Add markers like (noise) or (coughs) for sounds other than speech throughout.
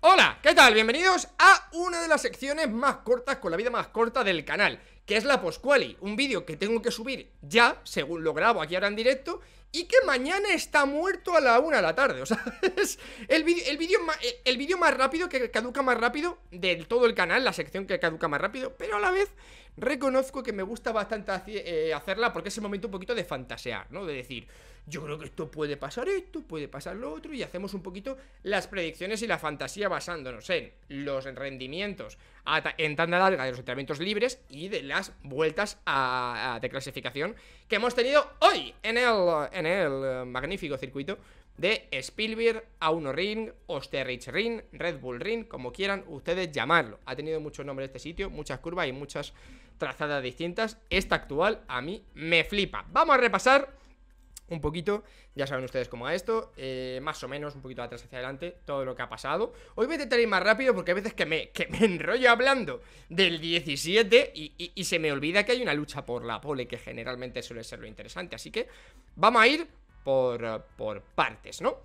Hola, ¿qué tal? Bienvenidos a una de las secciones más cortas con la vida más corta del canal Que es la postcuali. un vídeo que tengo que subir ya, según lo grabo aquí ahora en directo Y que mañana está muerto a la una de la tarde, o sea, (laughs) es el vídeo el eh, más, rápido, que caduca más rápido del todo el canal La sección que caduca más rápido, pero a la vez reconozco que me gusta bastante eh, hacerla Porque es el momento un poquito de fantasear, ¿no? De decir yo creo que esto puede pasar esto, puede pasar lo otro, y hacemos un poquito las predicciones y la fantasía basándonos en los rendimientos en tanda larga de los entrenamientos libres y de las vueltas a, de clasificación que hemos tenido hoy en el, en el eh, magnífico circuito de Spielberg, uno Ring, Osterrich Ring, Red Bull Ring, como quieran ustedes llamarlo. Ha tenido muchos nombres este sitio, muchas curvas y muchas trazadas distintas. Esta actual a mí me flipa. Vamos a repasar un poquito, ya saben ustedes cómo va esto, eh, más o menos, un poquito atrás hacia adelante, todo lo que ha pasado. Hoy voy a intentar ir más rápido porque hay veces que me, que me (laughs) enrollo hablando del 17 y, se me olvida que hay una lucha por la pole, que generalmente suele ser lo interesante. Así que vamos a ir por, partes, ¿no?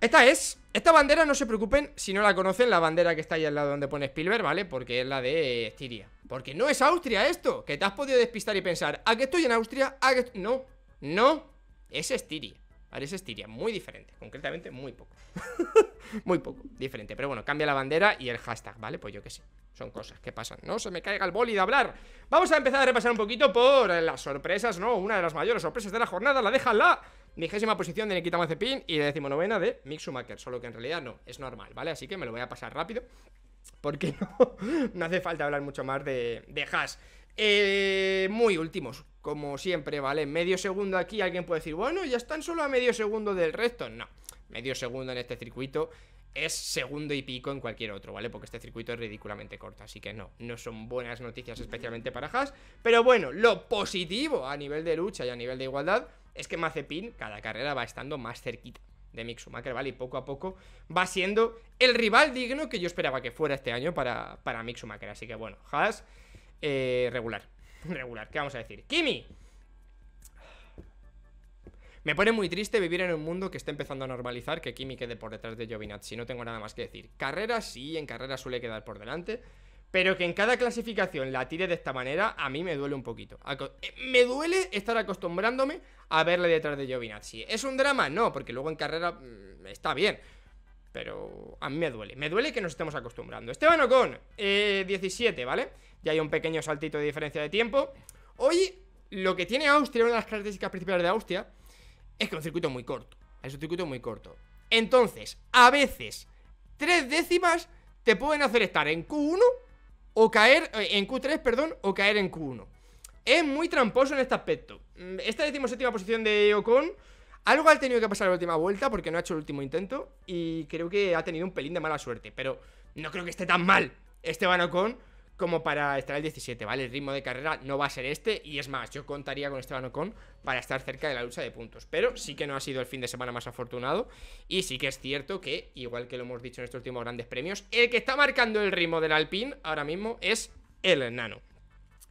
Esta es, esta bandera no se preocupen si no la conocen, la bandera que está ahí al lado donde pone Spielberg, ¿vale? Porque es la de Estiria. Porque no es Austria esto, que te has podido despistar y pensar, ¿a ah, que estoy en Austria? ¿A ah, que No, no, es Estiria. es Estiria, muy diferente. Concretamente, muy poco. (laughs) muy poco, diferente. Pero bueno, cambia la bandera y el hashtag, ¿vale? Pues yo que sé. Son cosas que pasan. No se me caiga el boli de hablar. Vamos a empezar a repasar un poquito por las sorpresas, ¿no? Una de las mayores sorpresas de la jornada la deja la vigésima posición de Nikita Mazepin y la decimonovena de Mixumaker. Solo que en realidad no, es normal, ¿vale? Así que me lo voy a pasar rápido. Porque (laughs) no, hace falta hablar mucho más de, hash eh, muy últimos como siempre, ¿vale? Medio segundo aquí, alguien puede decir, bueno, ya están solo a medio segundo del resto. No, medio segundo en este circuito es segundo y pico en cualquier otro, ¿vale? Porque este circuito es ridículamente corto, así que no, no son buenas noticias especialmente para Haas. Pero bueno, lo positivo a nivel de lucha y a nivel de igualdad es que Mazepin cada carrera va estando más cerquita de Mick Schumacher, ¿vale? Y poco a poco va siendo el rival digno que yo esperaba que fuera este año para, para Así que bueno, Haas, eh, regular. (laughs) regular, ¿qué vamos a decir? ¡Kimi! Me pone muy triste vivir en un mundo que está empezando a normalizar que Kimi quede por detrás de Giovinazzi, no tengo nada más que decir. Carrera, sí, en carrera suele quedar por delante, pero que en cada clasificación la tire de esta manera, a mí me duele un poquito. Eh, me duele estar acostumbrándome a verle detrás de Giovinazzi. ¿Es un drama? No, porque luego en carrera mm, está bien. Pero a mí me duele. Me duele que nos estemos acostumbrando. Esteban Ocon, 17, eh, ¿vale? ya hay un pequeño saltito de diferencia de tiempo. Hoy, lo que tiene Austria, una de las características principales de Austria, es que es un circuito muy corto. Es un circuito muy corto. Entonces, a veces, tres décimas te pueden hacer estar en Q1 o caer, eh, en Q3, perdón, o caer en Q1. Es muy tramposo en este aspecto. Mm, esta decimoséptima posición de Ocon, algo ha tenido que pasar en la última vuelta porque no ha hecho el último intento y creo que ha tenido un pelín de mala suerte, pero no creo que esté tan mal Esteban Ocon como para estar el 17, ¿vale? El ritmo de carrera no va a ser este y es más, yo contaría con Esteban Ocon para estar cerca de la lucha de puntos, pero sí que no ha sido el fin de semana más afortunado y sí que es cierto que, igual que lo hemos dicho en estos últimos grandes premios, el que está marcando el ritmo del Alpine ahora mismo es el enano.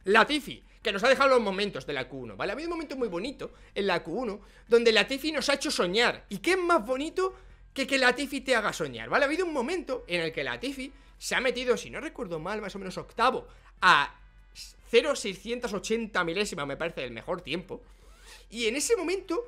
Latifi, que nos ha dejado los momentos de la Q1, ¿vale? Ha habido un momento muy bonito en la Q1 donde Latifi nos ha hecho soñar y qué es más bonito que que Latifi te haga soñar, ¿vale? Ha habido un momento en el que Latifi se ha metido, si no recuerdo mal, más o menos octavo a 0,680 milésima, me parece el mejor tiempo. Y en ese momento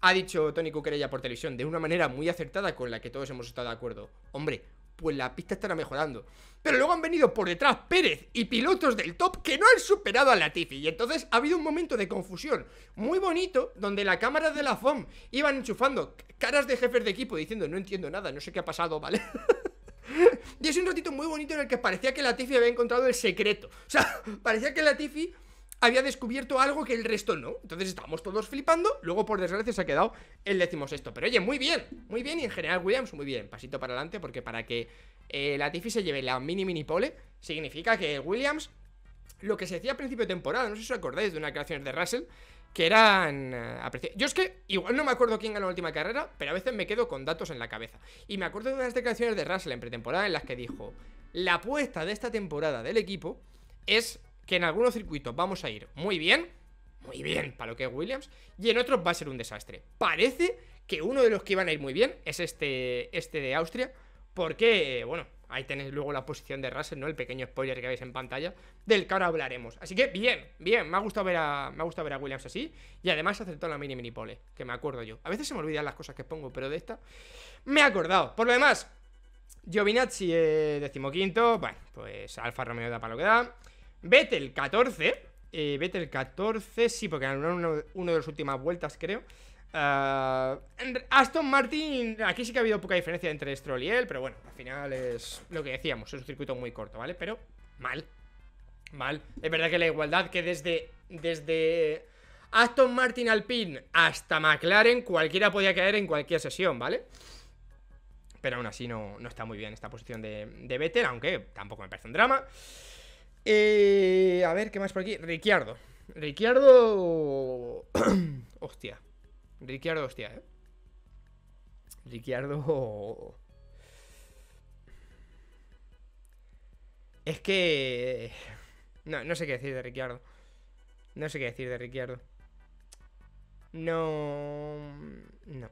ha dicho Tony Cuquerella por televisión de una manera muy acertada con la que todos hemos estado de acuerdo. Hombre, pues la pista estará mejorando. Pero luego han venido por detrás Pérez y pilotos del top que no han superado a Latifi. Y entonces ha habido un momento de confusión muy bonito donde la cámara de la FOM iban enchufando caras de jefes de equipo diciendo no entiendo nada, no sé qué ha pasado, ¿vale? (laughs) Y es un ratito muy bonito en el que parecía que Latifi había encontrado el secreto. O sea, (laughs) parecía que Latifi había descubierto algo que el resto no. Entonces estábamos todos flipando. Luego, por desgracia, se ha quedado el sexto Pero oye, muy bien, muy bien. Y en general, Williams, muy bien. Pasito para adelante, porque para que eh, Latifi se lleve la mini mini pole, significa que Williams, lo que se decía a principio de temporada, no sé si os acordáis de una creación de Russell, que eran eh, Yo es que igual no me acuerdo quién ganó la última carrera, pero a veces me quedo con datos en la cabeza. Y me acuerdo de unas declaraciones de Russell en pretemporada en las que dijo, la apuesta de esta temporada del equipo es que en algunos circuitos vamos a ir muy bien, muy bien para lo que es Williams, y en otros va a ser un desastre. Parece que uno de los que iban a ir muy bien es este, este de Austria, porque, eh, bueno, Ahí tenéis luego la posición de Russell, ¿no? El pequeño spoiler que veis en pantalla, del que ahora hablaremos. Así que bien, bien, me ha gustado ver a, me ha gustado ver a Williams así. Y además acertó la mini mini pole, que me acuerdo yo. A veces se me olvidan las cosas que pongo, pero de esta me he acordado. Por lo demás, Giovinazzi, eh, decimoquinto. Bueno, pues Alfa Romeo da para lo que da. Vettel, 14. Eh, Vettel, 14, sí, porque han uno, uno de las últimas vueltas, creo. Ah, Aston Martin, aquí sí que ha habido poca diferencia entre Stroll y él, pero bueno, al final es lo que decíamos, es un circuito muy corto, ¿vale? Pero mal, mal. Es verdad que la igualdad que desde, desde Aston Martin Alpine hasta McLaren, cualquiera podía caer en cualquier sesión, ¿vale? Pero aún así no, no está muy bien esta posición de, de Vettel, aunque tampoco me parece un drama. Eh, a ver, ¿qué más por aquí? Ricciardo. Ricciardo... (coughs) Hostia. Ricciardo, hostia, ¿eh? Ricciardo... Es que... No, no sé qué decir de Ricciardo. No sé qué decir de Ricciardo. No... No.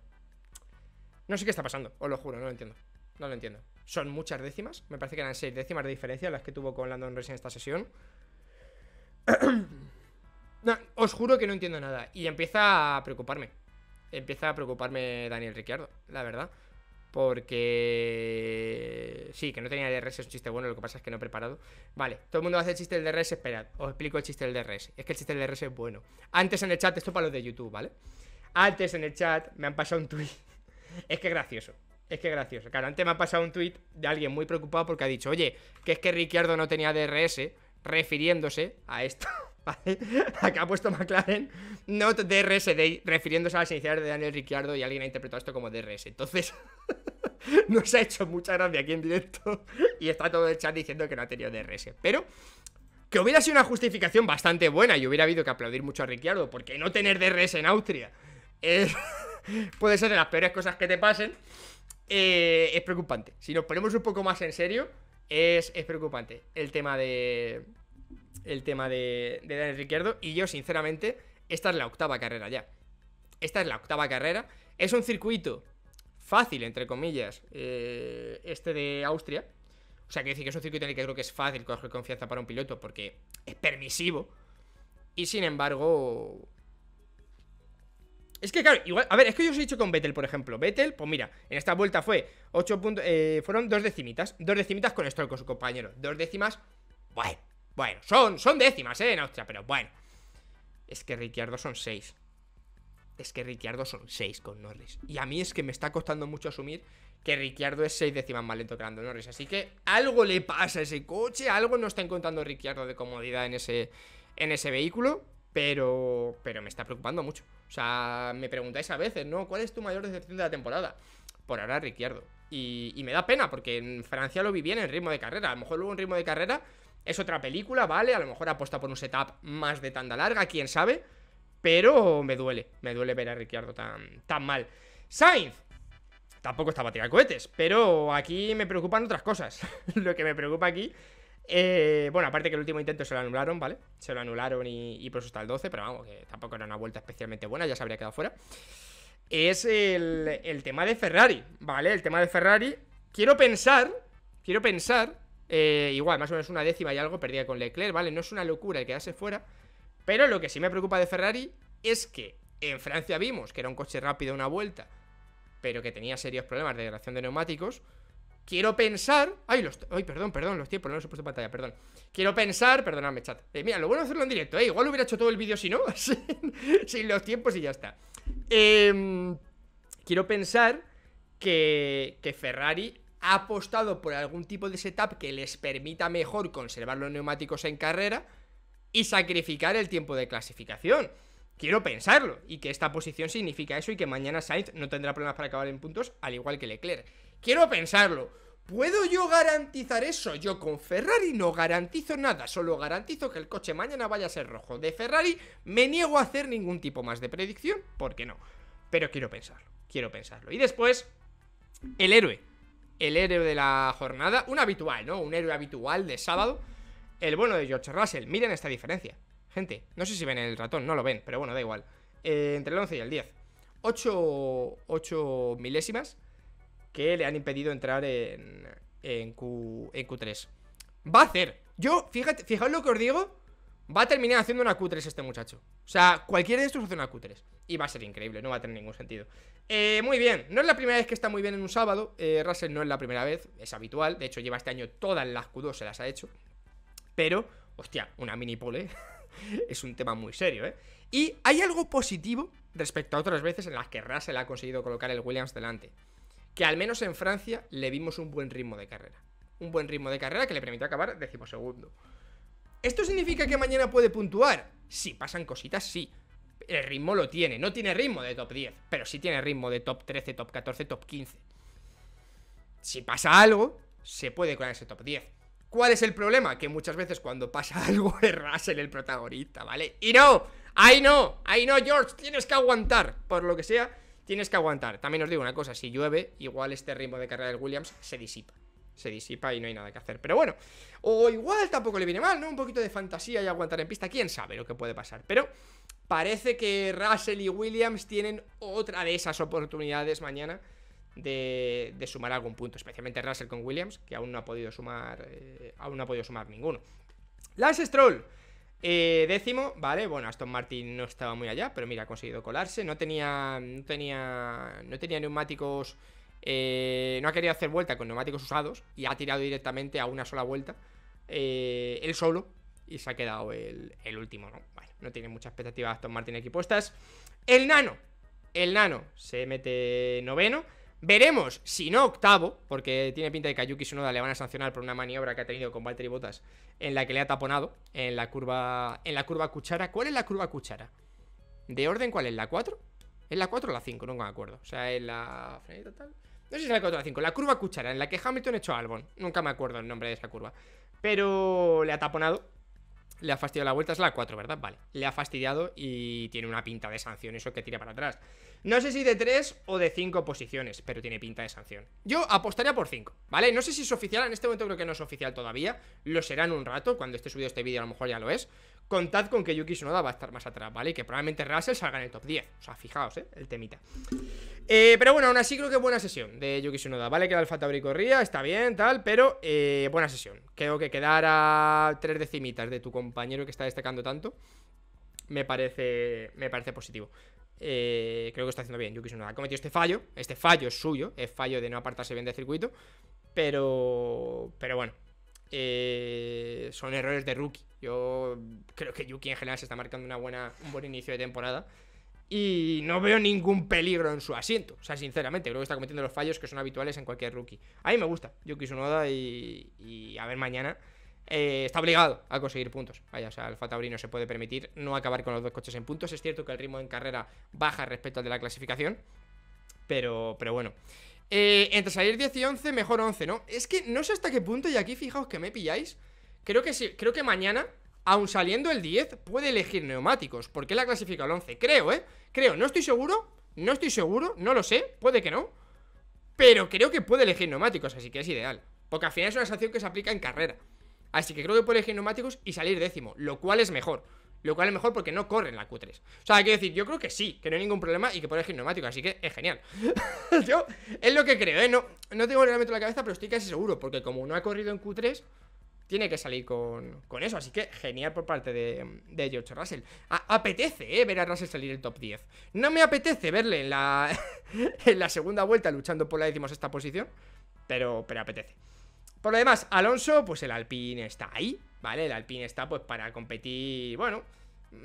No sé qué está pasando, os lo juro, no lo entiendo. No lo entiendo. Son muchas décimas. Me parece que eran seis décimas de diferencia las que tuvo con Landon Racing en esta sesión. (clears throat) no, os juro que no entiendo nada. Y empieza a preocuparme empieza a preocuparme Daniel Ricciardo, la verdad. Porque sí, que no tenía DRS es un chiste bueno, lo que pasa es que no he preparado. Vale, todo el mundo hace el chiste del DRS, esperad, os explico el chiste del DRS. Es que el chiste del DRS es bueno. Antes en el chat, esto para los de YouTube, ¿vale? Antes en el chat me han pasado un tweet. (laughs) es que gracioso. Es que gracioso. Claro, antes me ha pasado un tweet de alguien muy preocupado porque ha dicho, oye, que es que Ricciardo no tenía DRS, refiriéndose a esto. (laughs) (laughs) Acá ha puesto McLaren, not DRS refiriéndose a las iniciales de Daniel Ricciardo y alguien ha interpretado esto como DRS. Entonces, (laughs) nos ha hecho mucha gracia aquí en directo y está todo el chat diciendo que no ha tenido DRS. Pero que hubiera sido una justificación bastante buena y hubiera habido que aplaudir mucho a Ricciardo, porque no tener DRS en Austria (laughs) puede ser de las peores cosas que te pasen. Eh, es preocupante. Si nos ponemos un poco más en serio, es preocupante el tema de, el tema de, Daniel Ricciardo. Y yo, sinceramente, esta es la octava carrera ya. Esta es la octava carrera. Es un circuito fácil, entre comillas, eh, este de Austria. O sea, que decir que es un circuito en el que creo que es fácil coger confianza para un piloto porque es permisivo. Y sin embargo. Es que, claro, igual. A ver, es que yo os he dicho con Vettel, por ejemplo. Vettel, pues mira, en esta vuelta fue 8 puntos. Eh, fueron dos decimitas. Dos decimitas con Stroll, con su compañero. Dos décimas. Bueno. Bueno, son, son décimas, ¿eh? En Austria, pero bueno. Es que Ricciardo son seis. Es que Ricciardo son seis con Norris. Y a mí es que me está costando mucho asumir que Ricciardo es seis décimas más lento que Lando Norris. Así que algo le pasa a ese coche, algo no está encontrando Ricciardo de comodidad en ese, en ese vehículo. Pero, pero me está preocupando mucho. O sea, me preguntáis a veces, ¿no? ¿Cuál es tu mayor decepción de la temporada? Por ahora, Ricciardo. Y, me da pena porque en Francia lo vi bien en ritmo de carrera. A lo mejor luego en ritmo de carrera es otra película, ¿vale? A lo mejor apuesta por un setup más de tanda larga, quién sabe. Pero me duele, me duele ver a Ricciardo tan, tan mal. Sainz. Tampoco estaba a tirar cohetes, pero aquí me preocupan otras cosas. (laughs) lo que me preocupa aquí eh, bueno, aparte que el último intento se lo anularon, ¿vale? Se lo anularon y, por eso está el 12, pero vamos, que tampoco era una vuelta especialmente buena, ya se habría quedado fuera. Es el tema de Ferrari, ¿vale? El tema de Ferrari. Quiero pensar, quiero pensar eh, igual, más o menos una décima y algo perdía con Leclerc, ¿vale? No es una locura el quedarse fuera. Pero lo que sí me preocupa de Ferrari es que en Francia vimos que era un coche rápido una vuelta, pero que tenía serios problemas de degradación de neumáticos. Quiero pensar. Ay, los. Ay, perdón, perdón, los tiempos, no los he puesto en pantalla, perdón. Quiero pensar, perdóname chat. Eh, mira, lo bueno hacerlo en directo, ¿eh? Igual lo hubiera hecho todo el vídeo si no, (laughs) sin, sin los tiempos y ya está. Em, quiero pensar que, que Ferrari ha apostado por algún tipo de setup que les permita mejor conservar los neumáticos en carrera y sacrificar el tiempo de clasificación. Quiero pensarlo y que esta posición significa eso y que mañana Sainz no tendrá problemas para acabar en puntos, al igual que Leclerc. Quiero pensarlo. ¿Puedo yo garantizar eso? Yo con Ferrari no garantizo nada, solo garantizo que el coche mañana vaya a ser rojo. De Ferrari me niego a hacer ningún tipo más de predicción, porque no. Pero quiero pensarlo, quiero pensarlo. Y después, el héroe el héroe de la jornada, un habitual, ¿no? Un héroe habitual de sábado, el bueno de George Russell. Miren esta diferencia, gente. No sé si ven el ratón, no lo ven, pero bueno, da igual. Eh, entre el 11 y el 10. 8, 8 milésimas que le han impedido entrar en, en, Q, en Q3. Va a hacer. Yo, fíjate, fijaos lo que os digo Va a terminar haciendo una Q3 este muchacho. O sea, cualquiera de estos hace una Q3. Y va a ser increíble, no va a tener ningún sentido. Eh, muy bien, no es la primera vez que está muy bien en un sábado. Eh, Russell no es la primera vez, es habitual. De hecho, lleva este año todas las Q2, se las ha hecho. Pero, hostia, una mini pole (laughs) es un tema muy serio, ¿eh? Y hay algo positivo respecto a otras veces en las que Russell ha conseguido colocar el Williams delante. Que al menos en Francia le vimos un buen ritmo de carrera. Un buen ritmo de carrera que le permitió acabar decimosegundo. segundo ¿Esto significa que mañana puede puntuar? Si pasan cositas, sí. El ritmo lo tiene. No tiene ritmo de top 10, pero sí tiene ritmo de top 13, top 14, top 15. Si pasa algo, se puede con ese top 10. ¿Cuál es el problema? Que muchas veces cuando pasa (laughs) algo es el protagonista, ¿vale? Y no, ¡Ay, no, ¡Ay, no, George, tienes que aguantar. Por lo que sea, tienes que aguantar. También os digo una cosa, si llueve, igual este ritmo de carrera del Williams se disipa se disipa y no hay nada que hacer. Pero bueno, o igual tampoco le viene mal, ¿no? Un poquito de fantasía y aguantar en pista, quién sabe lo que puede pasar. Pero parece que Russell y Williams tienen otra de esas oportunidades mañana. De, sumar algún punto, especialmente Russell con Williams, que aún no ha podido sumar, eh, aún no ha podido sumar ninguno. Lance Stroll, eh, décimo, vale, bueno, Aston Martin no estaba muy allá, pero mira, ha conseguido colarse. No tenía. No tenía. No tenía neumáticos eh, no ha querido hacer vuelta con neumáticos usados y ha tirado directamente a una sola vuelta. El eh, él solo. Y se ha quedado el, último, ¿no? no tiene muchas expectativas Aston Martin aquí puestas. El nano. El nano se mete noveno. Veremos si no octavo, porque tiene pinta de que a Yuki le van a sancionar por una maniobra que ha tenido con Valtteri Bottas en la que le ha taponado en la curva en la curva cuchara. ¿Cuál es la curva cuchara? ¿De orden cuál es? ¿La 4? ¿Es la 4 o la 5? No me acuerdo. O sea, es la... Tal? No sé si es la 4 o la 5. La curva cuchara en la que Hamilton echó a Albon. Nunca me acuerdo el nombre de esa curva. Pero le ha taponado. Le ha fastidiado la vuelta, es la 4, ¿verdad? Vale. Le ha fastidiado y tiene una pinta de sanción, eso que tira para atrás. No sé si de 3 o de 5 posiciones, pero tiene pinta de sanción. Yo apostaría por 5, ¿vale? No sé si es oficial, en este momento creo que no es oficial todavía. Lo será en un rato, cuando esté subido este vídeo a lo mejor ya lo es contad con que Yuki Tsunoda va a estar más atrás, ¿vale? Y que probablemente Russell salga en el top 10. O sea, fijaos, ¿eh? El temita. Eh, pero bueno, aún así creo que buena sesión de Yuki Tsunoda, ¿vale? Que el Alfa está bien, tal, pero eh, buena sesión. Creo que quedar a tres decimitas de tu compañero que está destacando tanto me parece, me parece positivo. Eh, creo que está haciendo bien Yuki Tsunoda. Ha cometido este fallo, este fallo es suyo, es fallo de no apartarse bien del circuito, pero, pero bueno, eh, son errores de rookie. Yo creo que Yuki en general se está marcando una buena, un buen inicio de temporada. Y no veo ningún peligro en su asiento. O sea, sinceramente, creo que está cometiendo los fallos que son habituales en cualquier rookie. A mí me gusta Yuki Sunoda y, y a ver mañana. Eh, está obligado a conseguir puntos. Vaya, o sea, Alfa Tauri se puede permitir no acabar con los dos coches en puntos. Es cierto que el ritmo en carrera baja respecto al de la clasificación. Pero, pero bueno. Eh, entre salir 10 y 11, mejor 11, ¿no? Es que no sé hasta qué punto, y aquí fijaos que me pilláis. Creo que sí, creo que mañana, aun saliendo el 10, puede elegir neumáticos. Porque la clasifica al 11, creo, ¿eh? Creo, no estoy seguro, no estoy seguro, no lo sé, puede que no. Pero creo que puede elegir neumáticos, así que es ideal. Porque al final es una sanción que se aplica en carrera. Así que creo que puede elegir neumáticos y salir décimo, lo cual es mejor. Lo cual es mejor porque no corre en la Q3. O sea, hay que decir, yo creo que sí, que no hay ningún problema y que puede elegir neumático, así que es genial. (laughs) yo, es lo que creo, ¿eh? No, no tengo realmente la cabeza, pero estoy casi seguro, porque como no ha corrido en Q3, tiene que salir con, eso. Así que genial por parte de, de George Russell. apetece, ¿eh? Ver a Russell salir el top 10. No me apetece verle en la, (laughs) en la segunda vuelta luchando por la decimos esta posición, pero, pero apetece. Por lo demás, Alonso, pues el Alpine está ahí, ¿vale? El Alpine está pues para competir, bueno,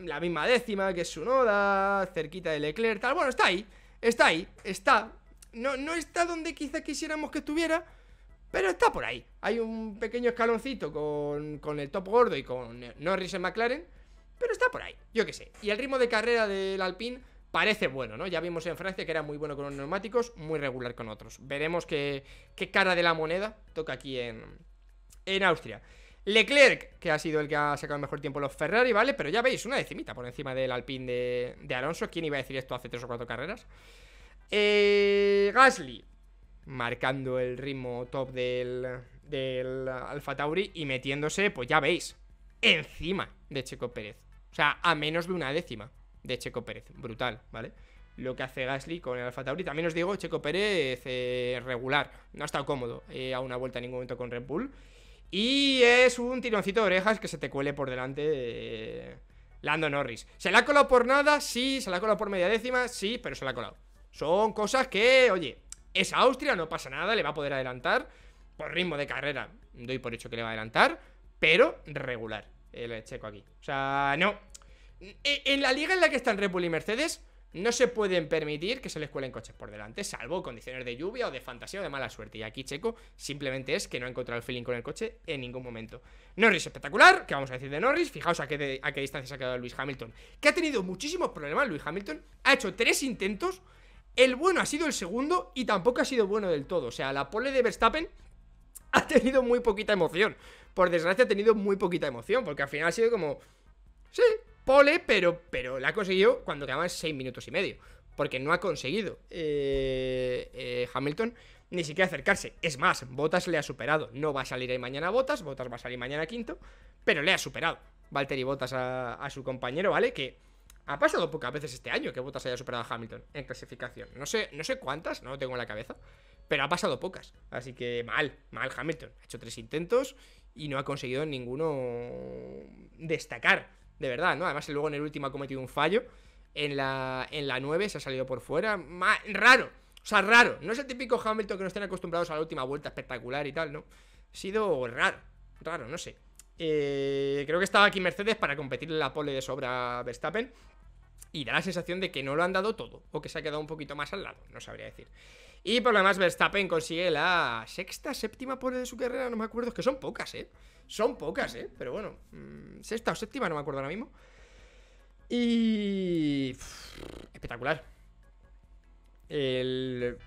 la misma décima que es su noda, cerquita de Leclerc, tal. Bueno, está ahí, está ahí, está. No, no está donde quizá quisiéramos que estuviera, pero está por ahí. Hay un pequeño escaloncito con, con el top gordo y con Norris en McLaren, pero está por ahí, yo qué sé. Y el ritmo de carrera del Alpine parece bueno, ¿no? Ya vimos en Francia que era muy bueno con los neumáticos, muy regular con otros. Veremos qué, cara de la moneda toca aquí en, Austria. Leclerc, que ha sido el que ha sacado el mejor tiempo los Ferrari, ¿vale? Pero ya veis, una decimita por encima del Alpine de, Alonso. ¿Quién iba a decir esto hace tres o cuatro carreras? Eh, Gasly, marcando el ritmo top del, del Alfa Tauri y metiéndose, pues ya veis, encima de Checo Pérez. O sea, a menos de una décima de Checo Pérez. Brutal, ¿vale? Lo que hace Gasly con el Alfa Tauri. También os digo, Checo Pérez eh, regular. No ha estado cómodo eh, a una vuelta en ningún momento con Red Bull. Y es un tironcito de orejas que se te cuele por delante eh, Lando Norris. ¿Se la ha colado por nada? Sí. ¿Se la ha colado por media décima? Sí, pero se la ha colado. Son cosas que, oye, es Austria, no pasa nada, le va a poder adelantar. Por ritmo de carrera, doy por hecho que le va a adelantar. Pero regular el checo aquí. O sea, no, eh, en la liga en la que están Red Bull y Mercedes, no se pueden permitir que se les cuelen coches por delante, salvo condiciones de lluvia o de fantasía o de mala suerte. Y aquí Checo simplemente es que no ha encontrado el feeling con el coche en ningún momento. Norris espectacular, que vamos a decir de Norris? Fijaos a qué, a qué distancia se ha quedado Luis Hamilton, que ha tenido muchísimos problemas Luis Hamilton, ha hecho tres intentos, el bueno ha sido el segundo y tampoco ha sido bueno del todo. O sea, la pole de Verstappen (laughs) ha tenido muy poquita emoción. Por desgracia ha tenido muy poquita emoción, porque al final ha sido como... Sí, pole, pero, pero la ha conseguido cuando quedaban 6 minutos y medio. Porque no ha conseguido eh, eh, Hamilton ni siquiera acercarse. Es más, Botas le ha superado. No va a salir ahí mañana Botas, Botas va a salir mañana quinto, pero le ha superado. Valtteri Botas a, a su compañero, ¿vale? Que ha pasado pocas veces este año que Botas haya superado a Hamilton en clasificación. No sé, no sé cuántas, no lo tengo en la cabeza, pero ha pasado pocas. Así que mal, mal Hamilton. Ha hecho tres intentos y no ha conseguido ninguno destacar de verdad, ¿no? Además, luego en el último ha cometido un fallo. En la, en la 9 se ha salido por fuera. raro. O sea, raro. No es el típico Hamilton que no estén acostumbrados a la última vuelta espectacular y tal, ¿no? Ha sido raro. Raro, no sé. Eh, creo que estaba aquí Mercedes para en la pole de sobra Verstappen. Y da la sensación de que no lo han dado todo. O que se ha quedado un poquito más al lado. No sabría decir. Y por lo demás, Verstappen consigue la sexta, séptima por de su carrera, no me acuerdo, es que son pocas, ¿eh? Son pocas, ¿eh? Pero bueno, mm, sexta o séptima, no me acuerdo ahora mismo. Y... espectacular. El...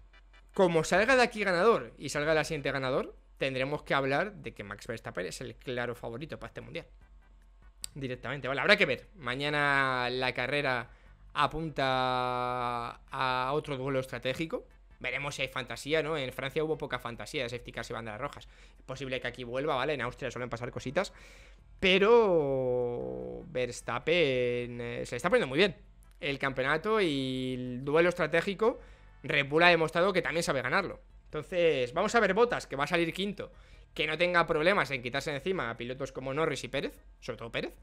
Como salga de aquí ganador y salga de la siguiente ganador, tendremos que hablar de que Max Verstappen es el claro favorito para este mundial. Directamente, vale, habrá que ver. Mañana la carrera apunta a otro duelo estratégico Veremos si hay fantasía, ¿no? En Francia hubo poca fantasía de safety van y las rojas. Es posible que aquí vuelva, ¿vale? En Austria suelen pasar cositas. Pero Verstappen eh, se le está poniendo muy bien el campeonato y el duelo estratégico. Red Bull ha demostrado que también sabe ganarlo. Entonces, vamos a ver Botas, que va a salir quinto. Que no tenga problemas en quitarse encima a pilotos como Norris y Pérez, sobre todo Pérez.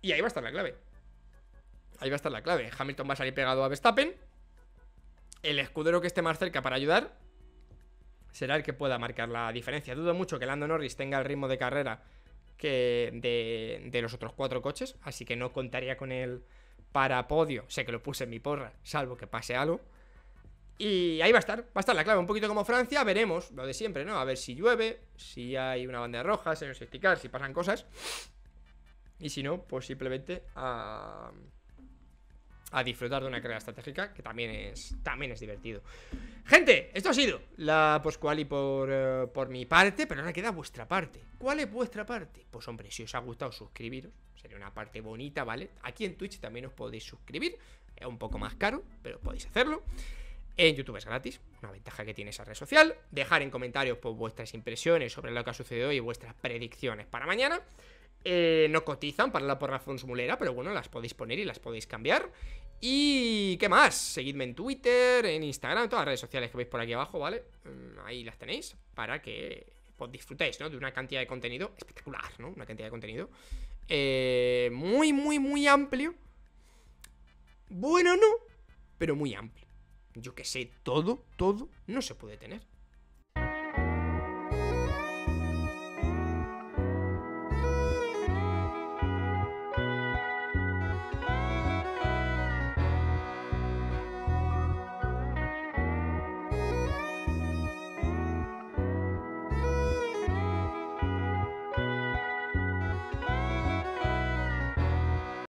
Y ahí va a estar la clave. Ahí va a estar la clave. Hamilton va a salir pegado a Verstappen el escudero que esté más cerca para ayudar será el que pueda marcar la diferencia. Dudo mucho que Lando Norris tenga el ritmo de carrera que de, los otros cuatro coches, así que no contaría con él para podio. Sé que lo puse en mi porra, salvo que pase algo. Y ahí va a estar, va a estar la clave, un poquito como Francia, veremos lo de siempre, ¿no? A ver si llueve, si hay una bandera roja, si nos explica, si pasan cosas. Y si no, pues simplemente a a disfrutar de una carrera estratégica que también es, también es divertido. Gente, esto ha sido la posquali por, eh, por mi parte, pero ahora queda vuestra parte. ¿Cuál es vuestra parte? Pues hombre, si os ha gustado suscribiros, sería una parte bonita, ¿vale? Aquí en Twitch también os podéis suscribir, es un poco más caro, pero podéis hacerlo. En YouTube es gratis, una ventaja que tiene esa red social. Dejar en comentarios pues, vuestras impresiones sobre lo que ha sucedido y vuestras predicciones para mañana. Eh, no cotizan para la porra fonsmulera pero bueno, las podéis poner y las podéis cambiar. Y qué más, seguidme en Twitter, en Instagram, en todas las redes sociales que veis por aquí abajo, ¿vale? Mm, ahí las tenéis para que os pues, disfrutéis, ¿no? De una cantidad de contenido espectacular, ¿no? Una cantidad de contenido eh, muy, muy, muy amplio. Bueno, no, pero muy amplio. Yo que sé, todo, todo no se puede tener.